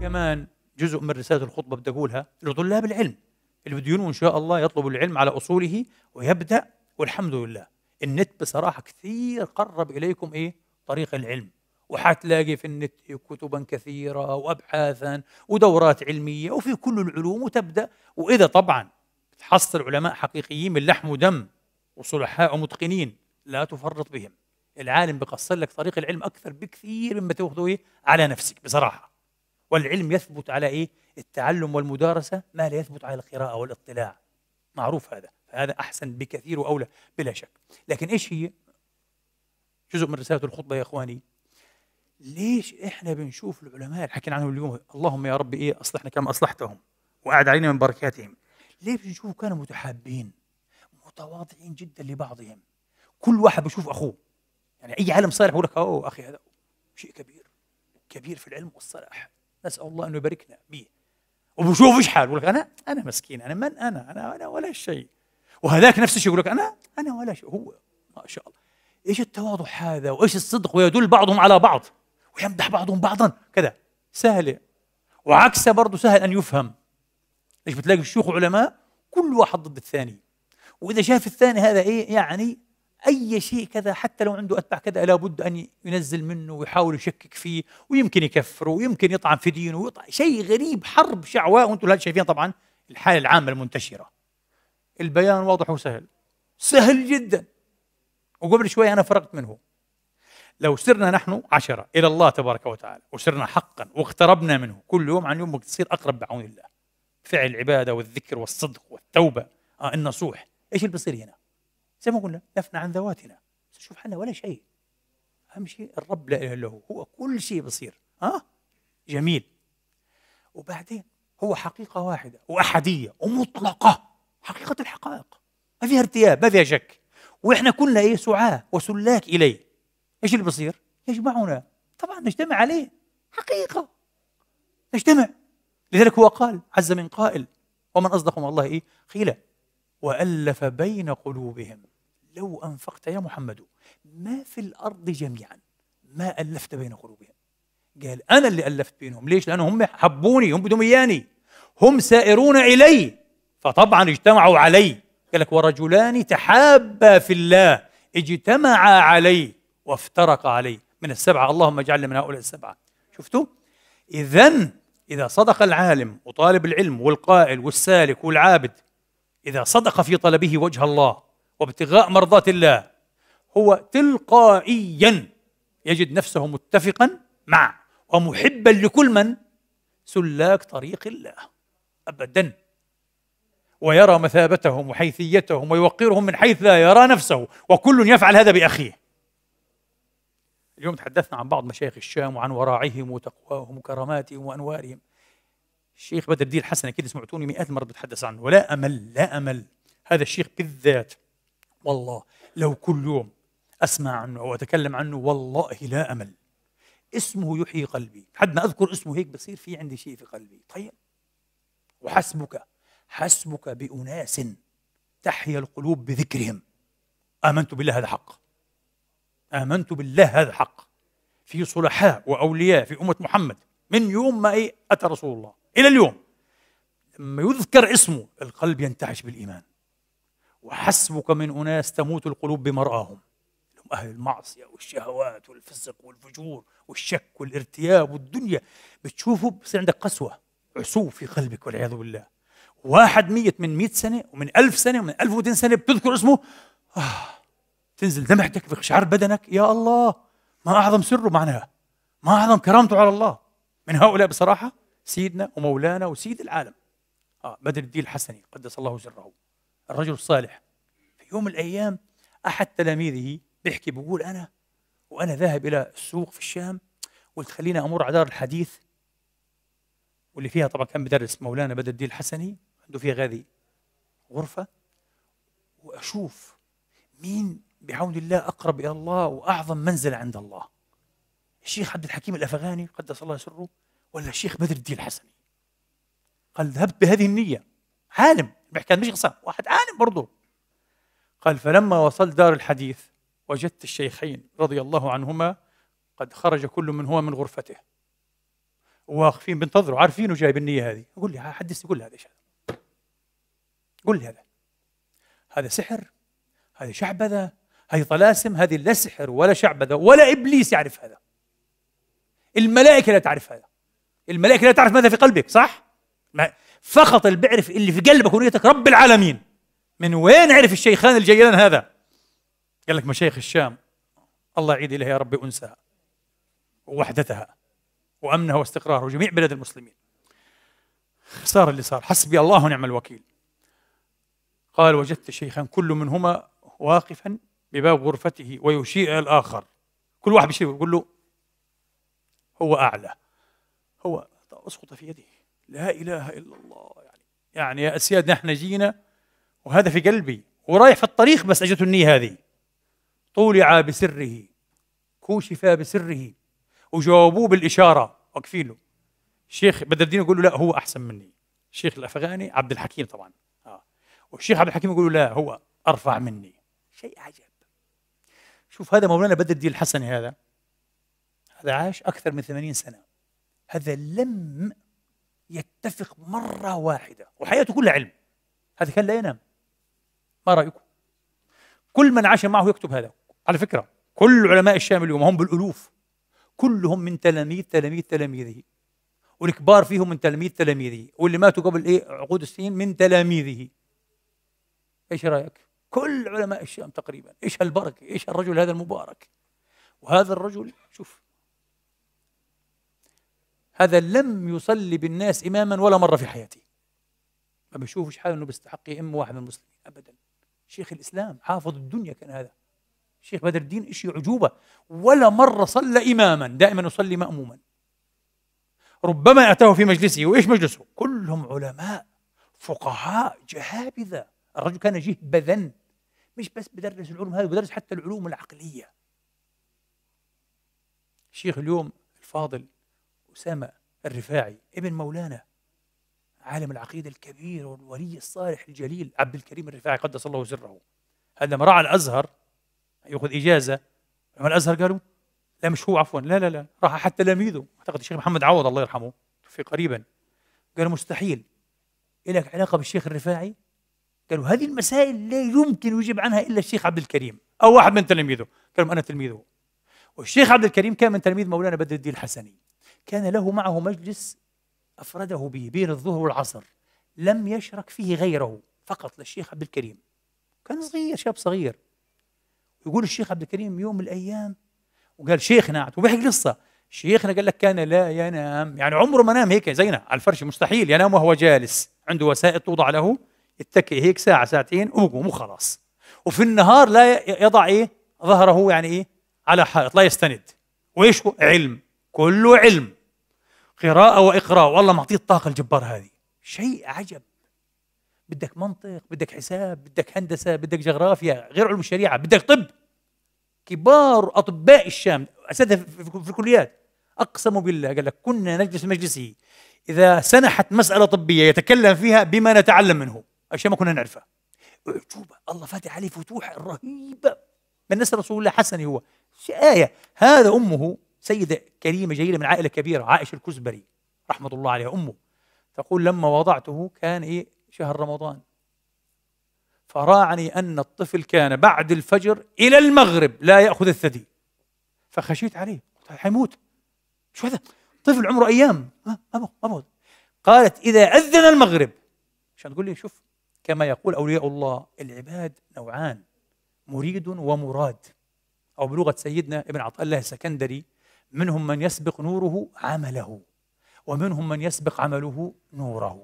كمان جزء من رساله الخطبه بدي اقولها لطلاب العلم اللي بده ان شاء الله يطلب العلم على اصوله ويبدا والحمد لله النت بصراحه كثير قرب اليكم ايه طريق العلم وحتلاقي في النت كتبا كثيره وابحاثا ودورات علميه وفي كل العلوم وتبدا واذا طبعا تحصل علماء حقيقيين من لحم ودم وصلحاء ومتقنين لا تفرط بهم العالم بقصر لك طريق العلم اكثر بكثير مما تاخذه إيه؟ على نفسك بصراحه والعلم يثبت على إيه؟ التعلم والمدارسة ما لا يثبت على القراءة والاطلاع معروف هذا فهذا أحسن بكثير وأولى بلا شك لكن إيش هي؟ جزء من رسالة الخطبة يا إخواني ليش إحنا بنشوف العلماء اللي حكينا عنهم اليوم اللهم يا رب إيه أصلحنا كما أصلحتهم وأعد علينا من بركاتهم ليش بنشوف كانوا متحابين متواضعين جدا لبعضهم كل واحد بشوف أخوه يعني أي عالم صالح يقول لك أوه أخي هذا شيء كبير كبير في العلم والصلاح نسال الله انه يباركنا به وبشوف ايش حاله يقول لك انا انا مسكين انا من انا انا انا ولا شيء وهذاك نفس الشيء يقول لك انا انا ولا شيء هو ما شاء الله ايش التواضع هذا وايش الصدق ويدل بعضهم على بعض ويمدح بعضهم بعضا كذا سهله وعكسه برضه سهل ان يفهم ليش بتلاقي الشيوخ علماء كل واحد ضد الثاني واذا شاف الثاني هذا ايه يعني أي شيء كذا حتى لو عنده أتباع كذا لابد أن ينزل منه ويحاول يشكك فيه ويمكن يكفره ويمكن يطعن في دينه ويطعن شيء غريب حرب شعواء وأنتم الآن شايفين طبعا الحالة العامة المنتشرة البيان واضح وسهل سهل جدا وقبل شوي أنا فرقت منه لو سرنا نحن عشرة إلى الله تبارك وتعالى وسرنا حقا واقتربنا منه كل يوم عن يوم تصير أقرب بعون الله فعل العبادة والذكر والصدق والتوبة آه النصوح إيش اللي بيصير هنا زي ما قلنا نفنى عن ذواتنا شوف حنا ولا شيء أهم شيء الرب لا إله إلا هو هو كل شيء بصير ها جميل وبعدين هو حقيقة واحدة وأحدية ومطلقة حقيقة الحقائق ما فيها ارتياب ما فيها شك وإحنا كلنا إيه سعاة وسلاك إليه إيش اللي بصير؟ يجمعنا طبعا نجتمع عليه حقيقة نجتمع لذلك هو قال عز من قائل ومن أصدق من الله إيه؟ قيل والف بين قلوبهم لو انفقت يا محمد ما في الارض جميعا ما الفت بين قلوبهم قال انا اللي الفت بينهم ليش لانه هم حبوني هم بدهم اياني هم سائرون الي فطبعا اجتمعوا علي قال لك ورجلان تحابا في الله اجتمعا علي وافترقا علي من السبعه اللهم اجعلنا من هؤلاء السبعه شفتوا اذا اذا صدق العالم وطالب العلم والقائل والسالك والعابد إذا صدق في طلبه وجه الله وابتغاء مرضاة الله هو تلقائيا يجد نفسه متفقا مع ومحبا لكل من سلاك طريق الله أبدا ويرى مثابتهم وحيثيتهم ويوقرهم من حيث لا يرى نفسه وكل يفعل هذا بأخيه اليوم تحدثنا عن بعض مشايخ الشام وعن وراعهم وتقواهم وكراماتهم وأنوارهم الشيخ بدر الدين الحسن اكيد سمعتوني مئات المرات بتحدث عنه ولا امل لا امل هذا الشيخ بالذات والله لو كل يوم اسمع عنه او اتكلم عنه والله لا امل اسمه يحيي قلبي حد ما اذكر اسمه هيك بصير في عندي شيء في قلبي طيب وحسبك حسبك باناس تحيا القلوب بذكرهم امنت بالله هذا حق امنت بالله هذا حق في صلحاء واولياء في امه محمد من يوم ما إيه اتى رسول الله إلى اليوم لما يذكر اسمه القلب ينتعش بالإيمان وحسبك من أناس تموت القلوب بمرآهم أهل المعصية والشهوات والفسق والفجور والشك والارتياب والدنيا بتشوفه بصير عندك قسوة عسو في قلبك والعياذ بالله واحد ميت من مئة سنة ومن ألف سنة ومن ألف ومئتين سنة بتذكر اسمه آه تنزل دمعتك في شعر بدنك يا الله ما أعظم سره معناها ما أعظم كرامته على الله من هؤلاء بصراحة سيدنا ومولانا وسيد العالم آه بدر الدين الحسني قدس الله سره الرجل الصالح في يوم من الأيام أحد تلاميذه بيحكي بيقول أنا وأنا ذاهب إلى السوق في الشام قلت خليني أمر على دار الحديث واللي فيها طبعا كان بدرس مولانا بدر الدين الحسني عنده فيها هذه غرفة وأشوف مين بعون الله أقرب إلى الله وأعظم منزل عند الله الشيخ عبد الحكيم الأفغاني قدس الله سره ولا الشيخ بدر الدين الحسني قال ذهبت بهذه النية عالم بحكي مش غصان واحد عالم برضه قال فلما وصلت دار الحديث وجدت الشيخين رضي الله عنهما قد خرج كل منهما من غرفته واقفين بينتظروا عارفين وجايب النية هذه قل لي حدثني قل لي هذا ايش قل لي هذا هذا سحر هذه شعبذة هذه طلاسم هذه لا سحر ولا شعبذة ولا إبليس يعرف هذا الملائكة لا تعرف هذا الملائكة لا تعرف ماذا في قلبك صح؟ فقط اللي بيعرف اللي في قلبك ونيتك رب العالمين من وين عرف الشيخان الجيلان هذا؟ قال لك مشايخ الشام الله يعيد إليها يا ربي أنسها ووحدتها وأمنها واستقرارها وجميع بلاد المسلمين صار اللي صار حسبي الله ونعم الوكيل قال وجدت شيخا كل منهما واقفا بباب غرفته ويشيع الآخر كل واحد يشيع يقول له هو أعلى هو اسقط في يده لا اله الا الله يعني يعني يا اسياد نحن جينا وهذا في قلبي ورايح في الطريق بس اجته النية هذه طولع بسره كوشف بسره وجاوبوه بالاشاره واقفين له الشيخ بدر الدين يقول له لا هو احسن مني الشيخ الافغاني عبد الحكيم طبعا اه والشيخ عبد الحكيم يقول له لا هو ارفع مني شيء عجب شوف هذا مولانا بدر الدين الحسني هذا هذا عاش اكثر من 80 سنه هذا لم يتفق مرة واحدة وحياته كلها علم هذا كان لا ينام ما رأيكم؟ كل من عاش معه يكتب هذا على فكرة كل علماء الشام اليوم هم بالألوف كلهم من تلاميذ تلاميذ تلاميذه والكبار فيهم من تلاميذ تلاميذه واللي ماتوا قبل ايه عقود السنين من تلاميذه ايش رايك؟ كل علماء الشام تقريبا ايش هالبركه؟ ايش هالرجل هذا المبارك؟ وهذا الرجل شوف هذا لم يصلي بالناس إماما ولا مرة في حياته ما بشوفش حاله أنه بيستحق يأم واحد من المسلمين أبدا شيخ الإسلام حافظ الدنيا كان هذا شيخ بدر الدين شيء عجوبة ولا مرة صلى إماما دائما يصلي مأموما ربما أتاه في مجلسه وإيش مجلسه كلهم علماء فقهاء جهابذة الرجل كان جهبذا مش بس بدرس العلوم هذه بدرس حتى العلوم العقلية الشيخ اليوم الفاضل أسامة الرفاعي ابن مولانا عالم العقيدة الكبير والولي الصالح الجليل عبد الكريم الرفاعي قدس الله سره هذا لما راح الأزهر يأخذ إجازة لما الأزهر قالوا لا مش هو عفوا لا لا لا راح حتى تلاميذه أعتقد الشيخ محمد عوض الله يرحمه في قريبا قالوا مستحيل إلك علاقة بالشيخ الرفاعي قالوا هذه المسائل لا يمكن يجيب عنها إلا الشيخ عبد الكريم أو واحد من تلاميذه قالوا أنا تلميذه والشيخ عبد الكريم كان من تلاميذ مولانا بدر الدين الحسني كان له معه مجلس أفرده به بين الظهر والعصر لم يشرك فيه غيره فقط للشيخ عبد الكريم كان صغير شاب صغير يقول الشيخ عبد الكريم يوم من الأيام وقال شيخنا وبيحكي قصة شيخنا قال لك كان لا ينام يعني عمره ما نام هيك زينا على الفرش مستحيل ينام وهو جالس عنده وسائل توضع له يتكئ هيك ساعة ساعتين ويقوم وخلاص وفي النهار لا يضع ايه ظهره يعني ايه على حائط لا يستند وايش علم كله علم قراءة وإقراء والله معطيه الطاقة الجبار هذه شيء عجب بدك منطق بدك حساب بدك هندسة بدك جغرافيا غير علم الشريعة بدك طب كبار أطباء الشام أساتذة في الكليات أقسموا بالله قال لك كنا نجلس مجلسه إذا سنحت مسألة طبية يتكلم فيها بما نتعلم منه أشياء ما كنا نعرفها أعجوبة الله فاتح عليه فتوح رهيبة من نسأل رسول الله حسني هو آية هذا أمه سيدة كريمة جليلة من عائلة كبيرة عائشة الكزبري رحمة الله عليها أمه تقول لما وضعته كان إيه شهر رمضان فراعني أن الطفل كان بعد الفجر إلى المغرب لا يأخذ الثدي فخشيت عليه قلت حيموت شو هذا طفل عمره أيام ما ما قالت إذا أذن المغرب عشان تقول لي شوف كما يقول أولياء الله العباد نوعان مريد ومراد أو بلغة سيدنا ابن عطاء الله السكندري منهم من يسبق نوره عمله ومنهم من يسبق عمله نوره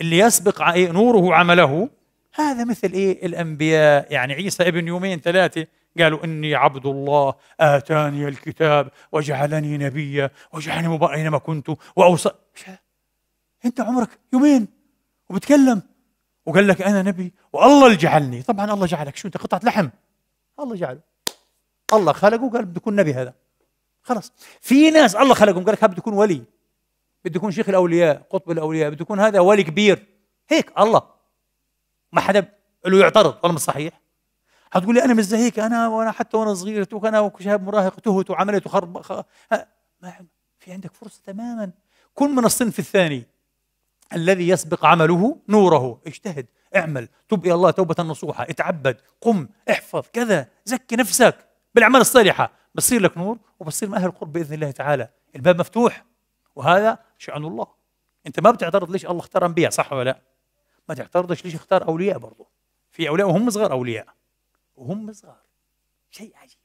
اللي يسبق إيه، نوره عمله هذا مثل ايه الانبياء يعني عيسى ابن يومين ثلاثه قالوا اني عبد الله اتاني الكتاب وجعلني نبيا وجعلني مبارك اينما كنت واوصى انت عمرك يومين وبتكلم وقال لك انا نبي والله اللي جعلني طبعا الله جعلك شو انت قطعه لحم الله جعله الله خلقه قال بده يكون نبي هذا خلاص في ناس الله خلقهم قال لك بده يكون ولي بده يكون شيخ الاولياء قطب الاولياء بده يكون هذا ولي كبير هيك الله ما حدا له يعترض طالما مش صحيح حتقول لي انا مش زي هيك انا وانا حتى وانا صغير انا وشاب مراهق تهت وعملت وخرب ما في عندك فرصه تماما كن من الصنف الثاني الذي يسبق عمله نوره اجتهد اعمل تب الى الله توبه نصوحه اتعبد قم احفظ كذا زكي نفسك بالاعمال الصالحه بصير لك نور وبصير اهل قرب باذن الله تعالى الباب مفتوح وهذا شأن الله انت ما بتعترض ليش الله اختار انبياء صح ولا لا ما تعترضش ليش اختار اولياء برضه في اولياء وهم صغار اولياء وهم صغار شيء عجيب